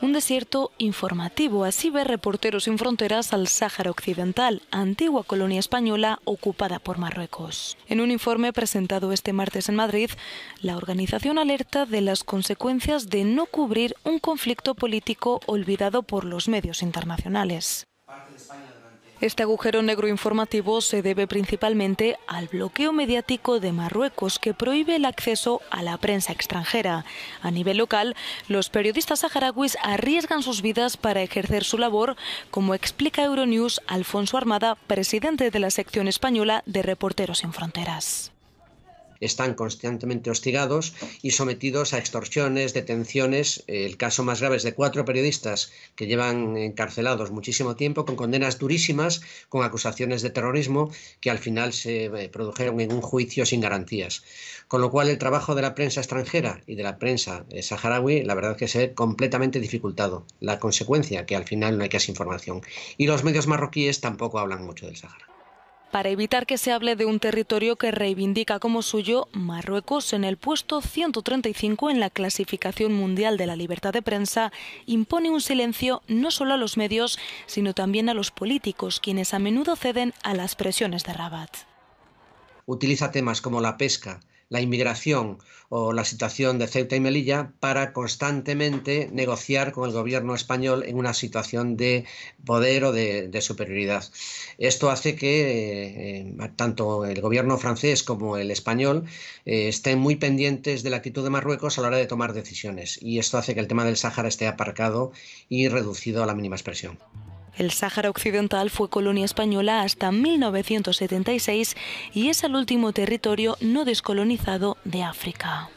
un desierto informativo. Así ve Reporteros sin Fronteras al Sáhara Occidental, antigua colonia española ocupada por Marruecos. En un informe presentado este martes en Madrid, la organización alerta de las consecuencias de no cubrir un conflicto político olvidado por los medios internacionales. Este agujero negro informativo se debe principalmente al bloqueo mediático de Marruecos que prohíbe el acceso a la prensa extranjera. A nivel local, los periodistas saharauis arriesgan sus vidas para ejercer su labor, como explica Euronews Alfonso Armada, presidente de la sección española de Reporteros sin Fronteras están constantemente hostigados y sometidos a extorsiones, detenciones. El caso más grave es de cuatro periodistas que llevan encarcelados muchísimo tiempo con condenas durísimas, con acusaciones de terrorismo que al final se eh, produjeron en un juicio sin garantías. Con lo cual el trabajo de la prensa extranjera y de la prensa eh, saharaui, la verdad que se ve completamente dificultado. La consecuencia que al final no hay casi información. Y los medios marroquíes tampoco hablan mucho del Sahara para evitar que se hable de un territorio que reivindica como suyo Marruecos en el puesto 135 en la clasificación mundial de la libertad de prensa, impone un silencio no solo a los medios, sino también a los políticos, quienes a menudo ceden a las presiones de Rabat. Utiliza temas como la pesca, la inmigración o la situación de Ceuta y Melilla para constantemente negociar con el gobierno español en una situación de poder o de, superioridad. Esto hace que eh, eh, tanto el gobierno francés como el español eh, estén muy pendientes de la actitud de Marruecos a la hora de tomar decisiones y esto hace que el tema del Sáhara esté aparcado y reducido a la mínima expresión. El Sáhara Occidental fue colonia española hasta 1976 y es el último territorio no descolonizado de África.